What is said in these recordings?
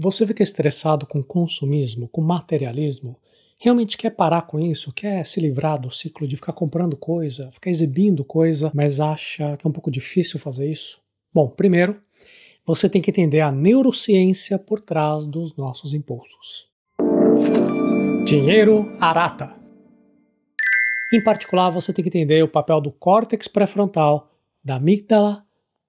Você fica estressado com consumismo, com materialismo? Realmente quer parar com isso? Quer se livrar do ciclo de ficar comprando coisa, ficar exibindo coisa, mas acha que é um pouco difícil fazer isso? Bom, primeiro, você tem que entender a neurociência por trás dos nossos impulsos. Dinheiro arata. Em particular, você tem que entender o papel do córtex pré-frontal, da amígdala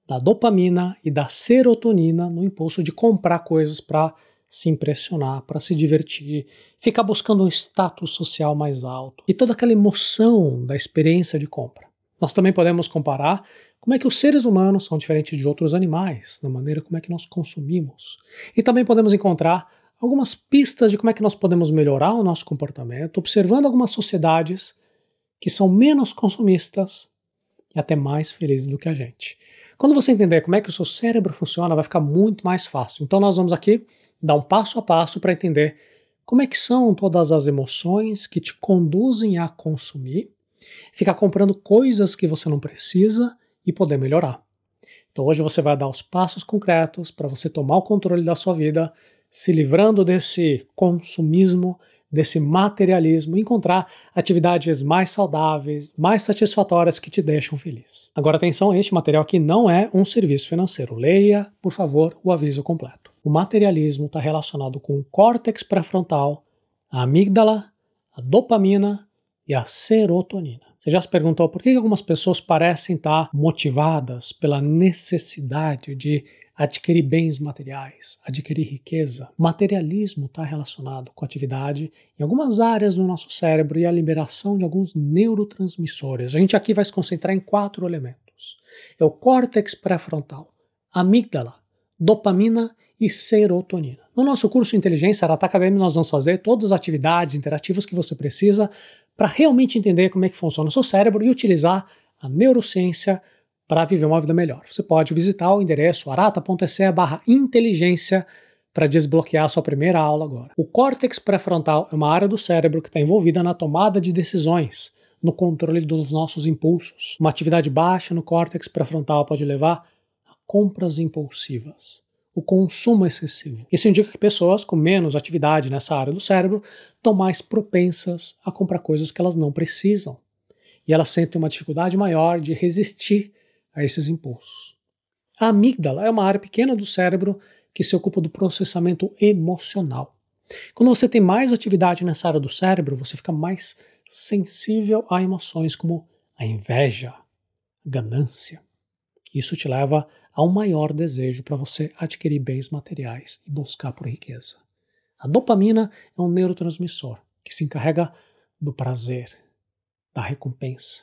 da dopamina e da serotonina no impulso de comprar coisas para se impressionar, para se divertir, ficar buscando um status social mais alto e toda aquela emoção da experiência de compra. Nós também podemos comparar como é que os seres humanos são diferentes de outros animais, na maneira como é que nós consumimos. E também podemos encontrar algumas pistas de como é que nós podemos melhorar o nosso comportamento, observando algumas sociedades que são menos consumistas e até mais felizes do que a gente. Quando você entender como é que o seu cérebro funciona, vai ficar muito mais fácil. Então nós vamos aqui dar um passo a passo para entender como é que são todas as emoções que te conduzem a consumir, ficar comprando coisas que você não precisa e poder melhorar. Então hoje você vai dar os passos concretos para você tomar o controle da sua vida, se livrando desse consumismo desse materialismo e encontrar atividades mais saudáveis, mais satisfatórias que te deixam feliz. Agora atenção, este material aqui não é um serviço financeiro. Leia, por favor, o aviso completo. O materialismo está relacionado com o córtex pré-frontal, a amígdala, a dopamina e a serotonina. Você já se perguntou por que algumas pessoas parecem estar motivadas pela necessidade de adquirir bens materiais, adquirir riqueza. Materialismo está relacionado com atividade em algumas áreas do nosso cérebro e a liberação de alguns neurotransmissores. A gente aqui vai se concentrar em quatro elementos: é o córtex pré-frontal, amígdala, dopamina e serotonina. No nosso curso Inteligência da ATACABM, nós vamos fazer todas as atividades interativas que você precisa para realmente entender como é que funciona o seu cérebro e utilizar a neurociência para viver uma vida melhor. Você pode visitar o endereço arata.se barra inteligência para desbloquear a sua primeira aula agora. O córtex pré-frontal é uma área do cérebro que está envolvida na tomada de decisões, no controle dos nossos impulsos. Uma atividade baixa no córtex pré-frontal pode levar compras impulsivas, o consumo excessivo. Isso indica que pessoas com menos atividade nessa área do cérebro estão mais propensas a comprar coisas que elas não precisam. E elas sentem uma dificuldade maior de resistir a esses impulsos. A amígdala é uma área pequena do cérebro que se ocupa do processamento emocional. Quando você tem mais atividade nessa área do cérebro, você fica mais sensível a emoções como a inveja, a ganância. Isso te leva há um maior desejo para você adquirir bens materiais e buscar por riqueza. A dopamina é um neurotransmissor que se encarrega do prazer, da recompensa.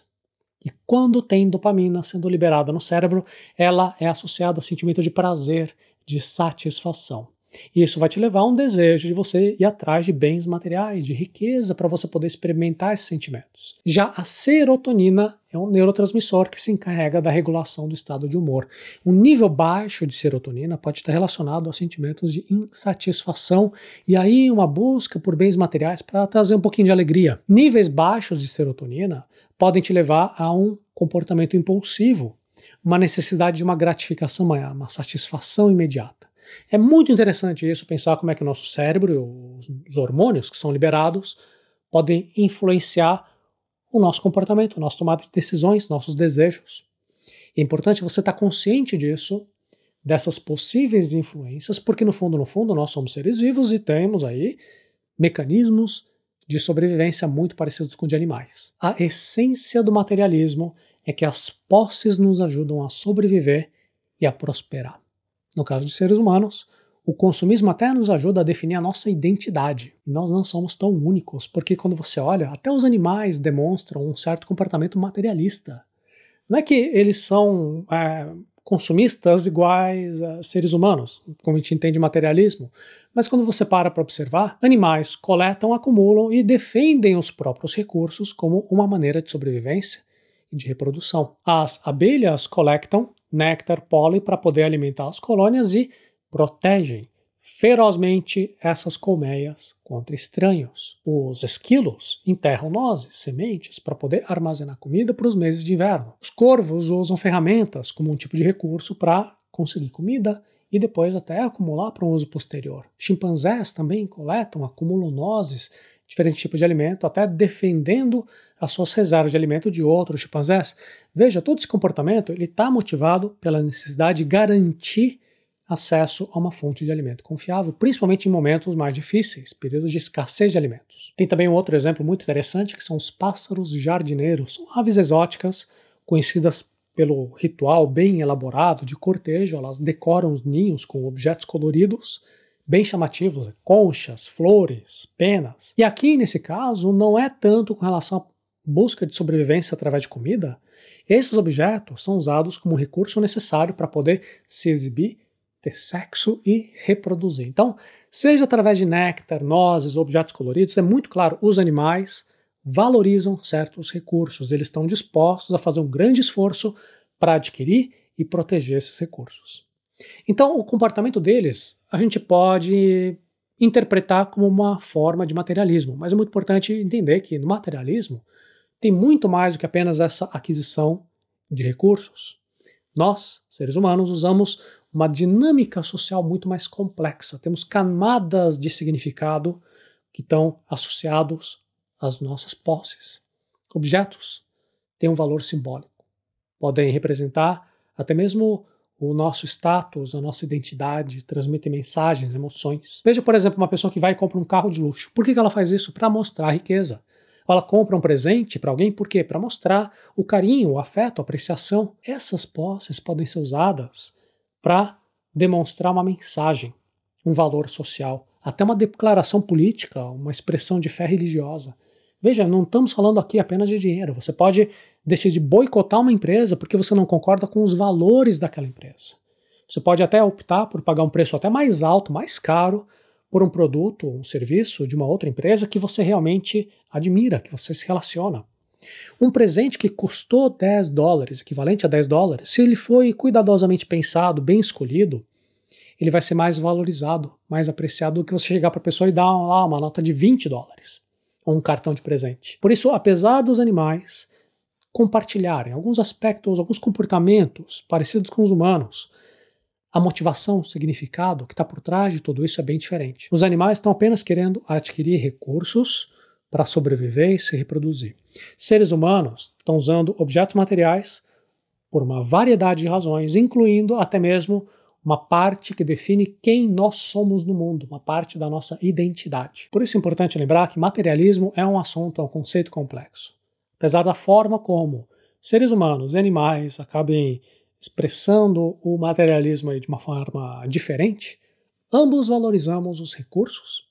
E quando tem dopamina sendo liberada no cérebro, ela é associada a sentimento de prazer, de satisfação. E isso vai te levar a um desejo de você ir atrás de bens materiais, de riqueza, para você poder experimentar esses sentimentos. Já a serotonina é um neurotransmissor que se encarrega da regulação do estado de humor. Um nível baixo de serotonina pode estar relacionado a sentimentos de insatisfação e aí uma busca por bens materiais para trazer um pouquinho de alegria. Níveis baixos de serotonina podem te levar a um comportamento impulsivo, uma necessidade de uma gratificação maior, uma satisfação imediata. É muito interessante isso, pensar como é que o nosso cérebro, os hormônios que são liberados, podem influenciar o nosso comportamento, a nossa tomada de decisões, nossos desejos. é importante você estar tá consciente disso, dessas possíveis influências, porque no fundo, no fundo, nós somos seres vivos e temos aí mecanismos de sobrevivência muito parecidos com de animais. A essência do materialismo é que as posses nos ajudam a sobreviver e a prosperar. No caso de seres humanos, o consumismo até nos ajuda a definir a nossa identidade. nós não somos tão únicos, porque quando você olha, até os animais demonstram um certo comportamento materialista. Não é que eles são é, consumistas iguais a seres humanos, como a gente entende materialismo, mas quando você para para observar, animais coletam, acumulam e defendem os próprios recursos como uma maneira de sobrevivência e de reprodução. As abelhas coletam néctar, pólen para poder alimentar as colônias e protegem ferozmente essas colmeias contra estranhos. Os esquilos enterram nozes, sementes, para poder armazenar comida para os meses de inverno. Os corvos usam ferramentas como um tipo de recurso para conseguir comida e depois até acumular para um uso posterior. Chimpanzés também coletam, acumulam nozes, diferentes tipos de alimento, até defendendo as suas reservas de alimento de outros chimpanzés. Veja, todo esse comportamento ele está motivado pela necessidade de garantir acesso a uma fonte de alimento confiável, principalmente em momentos mais difíceis, períodos de escassez de alimentos. Tem também um outro exemplo muito interessante que são os pássaros jardineiros, são aves exóticas conhecidas pelo ritual bem elaborado de cortejo, elas decoram os ninhos com objetos coloridos bem chamativos, conchas, flores, penas. E aqui, nesse caso, não é tanto com relação à busca de sobrevivência através de comida. Esses objetos são usados como recurso necessário para poder se exibir ter sexo e reproduzir. Então, seja através de néctar, nozes, objetos coloridos, é muito claro, os animais valorizam certos recursos, eles estão dispostos a fazer um grande esforço para adquirir e proteger esses recursos. Então, o comportamento deles a gente pode interpretar como uma forma de materialismo, mas é muito importante entender que no materialismo tem muito mais do que apenas essa aquisição de recursos. Nós, seres humanos, usamos uma dinâmica social muito mais complexa. Temos camadas de significado que estão associados às nossas posses. Objetos têm um valor simbólico. Podem representar até mesmo o nosso status, a nossa identidade, transmitem mensagens, emoções. Veja, por exemplo, uma pessoa que vai e compra um carro de luxo. Por que ela faz isso? Para mostrar riqueza. Ela compra um presente para alguém, por quê? Para mostrar o carinho, o afeto, a apreciação. Essas posses podem ser usadas para demonstrar uma mensagem, um valor social, até uma declaração política, uma expressão de fé religiosa. Veja, não estamos falando aqui apenas de dinheiro. Você pode decidir boicotar uma empresa porque você não concorda com os valores daquela empresa. Você pode até optar por pagar um preço até mais alto, mais caro, por um produto ou um serviço de uma outra empresa que você realmente admira, que você se relaciona. Um presente que custou 10 dólares, equivalente a 10 dólares, se ele foi cuidadosamente pensado, bem escolhido, ele vai ser mais valorizado, mais apreciado do que você chegar para a pessoa e dar lá uma nota de 20 dólares ou um cartão de presente. Por isso, apesar dos animais compartilharem alguns aspectos, alguns comportamentos parecidos com os humanos, a motivação, o significado que está por trás de tudo isso é bem diferente. Os animais estão apenas querendo adquirir recursos para sobreviver e se reproduzir. Seres humanos estão usando objetos materiais por uma variedade de razões, incluindo até mesmo uma parte que define quem nós somos no mundo, uma parte da nossa identidade. Por isso é importante lembrar que materialismo é um assunto, é um conceito complexo. Apesar da forma como seres humanos e animais acabem expressando o materialismo de uma forma diferente, ambos valorizamos os recursos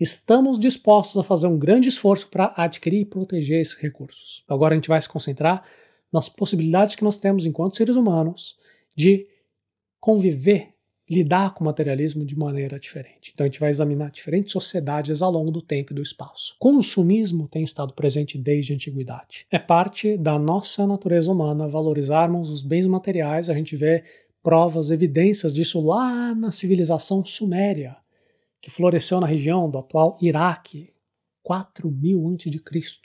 Estamos dispostos a fazer um grande esforço para adquirir e proteger esses recursos. Agora a gente vai se concentrar nas possibilidades que nós temos enquanto seres humanos de conviver, lidar com o materialismo de maneira diferente. Então a gente vai examinar diferentes sociedades ao longo do tempo e do espaço. Consumismo tem estado presente desde a antiguidade. É parte da nossa natureza humana valorizarmos os bens materiais, a gente vê provas, evidências disso lá na civilização suméria que floresceu na região do atual Iraque, 4 mil a.C.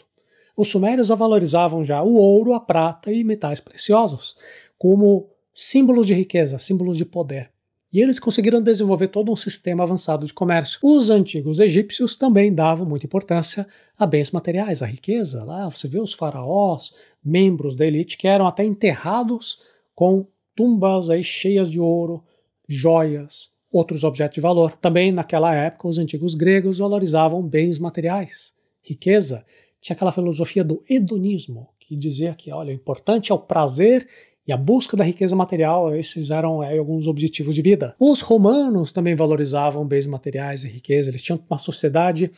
Os sumérios a valorizavam já o ouro, a prata e metais preciosos como símbolos de riqueza, símbolos de poder. E eles conseguiram desenvolver todo um sistema avançado de comércio. Os antigos egípcios também davam muita importância a bens materiais, a riqueza. Lá você vê os faraós, membros da elite que eram até enterrados com tumbas aí cheias de ouro, joias, outros objetos de valor. Também naquela época, os antigos gregos valorizavam bens materiais, riqueza. Tinha aquela filosofia do hedonismo, que dizia que, olha, o importante é o prazer e a busca da riqueza material, esses eram é, alguns objetivos de vida. Os romanos também valorizavam bens materiais e riqueza, eles tinham uma sociedade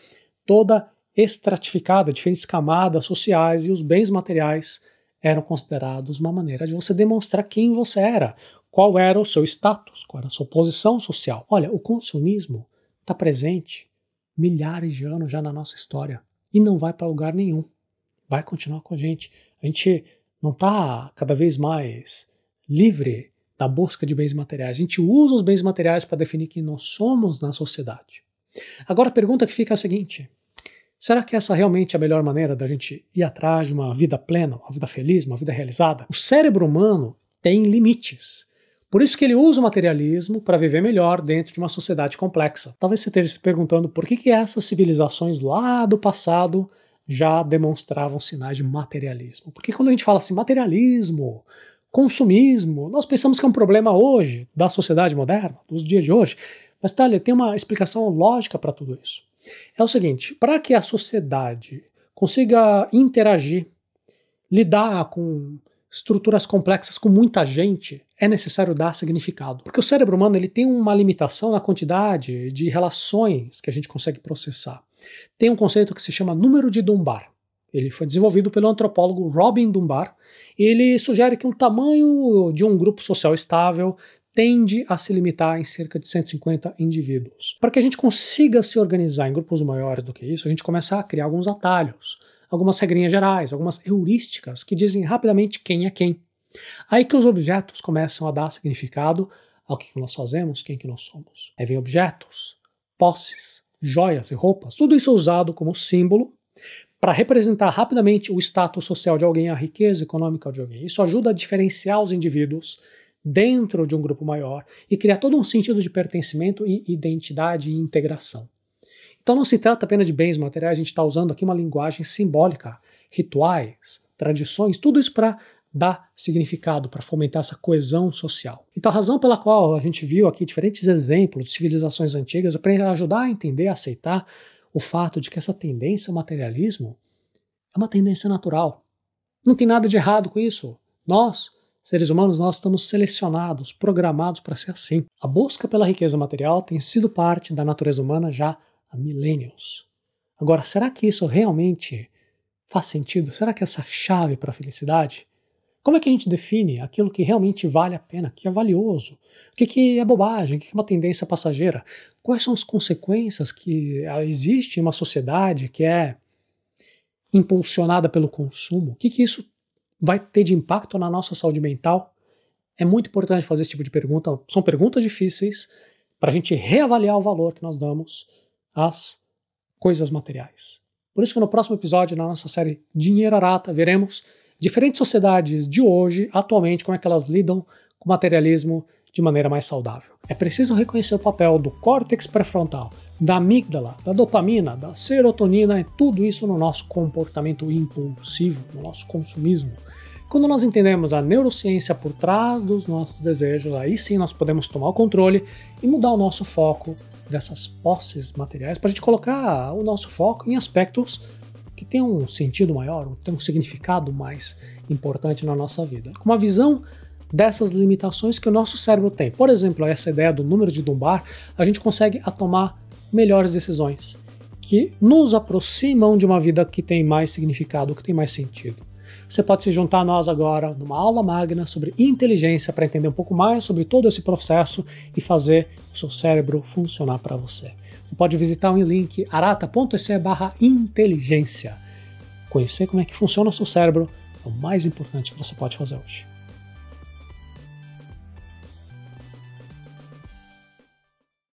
toda estratificada, diferentes camadas sociais, e os bens materiais eram considerados uma maneira de você demonstrar quem você era, qual era o seu status? Qual era a sua posição social? Olha, o consumismo está presente milhares de anos já na nossa história e não vai para lugar nenhum. Vai continuar com a gente. A gente não está cada vez mais livre da busca de bens materiais. A gente usa os bens materiais para definir quem nós somos na sociedade. Agora a pergunta que fica é a seguinte: será que essa realmente é a melhor maneira da gente ir atrás de uma vida plena, uma vida feliz, uma vida realizada? O cérebro humano tem limites. Por isso que ele usa o materialismo para viver melhor dentro de uma sociedade complexa. Talvez você esteja se perguntando por que, que essas civilizações lá do passado já demonstravam sinais de materialismo. Porque quando a gente fala assim, materialismo, consumismo, nós pensamos que é um problema hoje, da sociedade moderna, dos dias de hoje. Mas, Thalia, tem uma explicação lógica para tudo isso. É o seguinte: para que a sociedade consiga interagir, lidar com estruturas complexas com muita gente, é necessário dar significado. Porque o cérebro humano ele tem uma limitação na quantidade de relações que a gente consegue processar. Tem um conceito que se chama número de Dunbar. Ele foi desenvolvido pelo antropólogo Robin Dunbar. Ele sugere que o tamanho de um grupo social estável tende a se limitar em cerca de 150 indivíduos. Para que a gente consiga se organizar em grupos maiores do que isso, a gente começa a criar alguns atalhos algumas regrinhas gerais, algumas heurísticas que dizem rapidamente quem é quem. Aí que os objetos começam a dar significado ao que nós fazemos, quem que nós somos. Aí vem objetos, posses, joias e roupas, tudo isso é usado como símbolo para representar rapidamente o status social de alguém, a riqueza econômica de alguém. Isso ajuda a diferenciar os indivíduos dentro de um grupo maior e criar todo um sentido de pertencimento e identidade e integração. Então não se trata apenas de bens materiais, a gente está usando aqui uma linguagem simbólica, rituais, tradições, tudo isso para dar significado, para fomentar essa coesão social. Então, a razão pela qual a gente viu aqui diferentes exemplos de civilizações antigas é para ajudar a entender, a aceitar o fato de que essa tendência ao materialismo é uma tendência natural. Não tem nada de errado com isso. Nós, seres humanos, nós estamos selecionados, programados para ser assim. A busca pela riqueza material tem sido parte da natureza humana já há milênios. Agora, será que isso realmente faz sentido? Será que essa chave para a felicidade? Como é que a gente define aquilo que realmente vale a pena, que é valioso? O que, que é bobagem? O que, que é uma tendência passageira? Quais são as consequências que ah, existe em uma sociedade que é impulsionada pelo consumo? O que, que isso vai ter de impacto na nossa saúde mental? É muito importante fazer esse tipo de pergunta. São perguntas difíceis para a gente reavaliar o valor que nós damos as coisas materiais. Por isso que no próximo episódio, na nossa série Dinheiro Arata, veremos diferentes sociedades de hoje, atualmente, como é que elas lidam com o materialismo de maneira mais saudável. É preciso reconhecer o papel do córtex pré-frontal, da amígdala, da dopamina, da serotonina e tudo isso no nosso comportamento impulsivo, no nosso consumismo. Quando nós entendemos a neurociência por trás dos nossos desejos, aí sim nós podemos tomar o controle e mudar o nosso foco dessas posses materiais para a gente colocar o nosso foco em aspectos que tem um sentido maior, tem um significado mais importante na nossa vida. Com uma visão dessas limitações que o nosso cérebro tem. Por exemplo, essa ideia do número de Dunbar, a gente consegue a tomar melhores decisões que nos aproximam de uma vida que tem mais significado, que tem mais sentido você pode se juntar a nós agora numa aula magna sobre inteligência para entender um pouco mais sobre todo esse processo e fazer o seu cérebro funcionar para você. Você pode visitar o link arata.se barra inteligência. Conhecer como é que funciona o seu cérebro é o mais importante que você pode fazer hoje.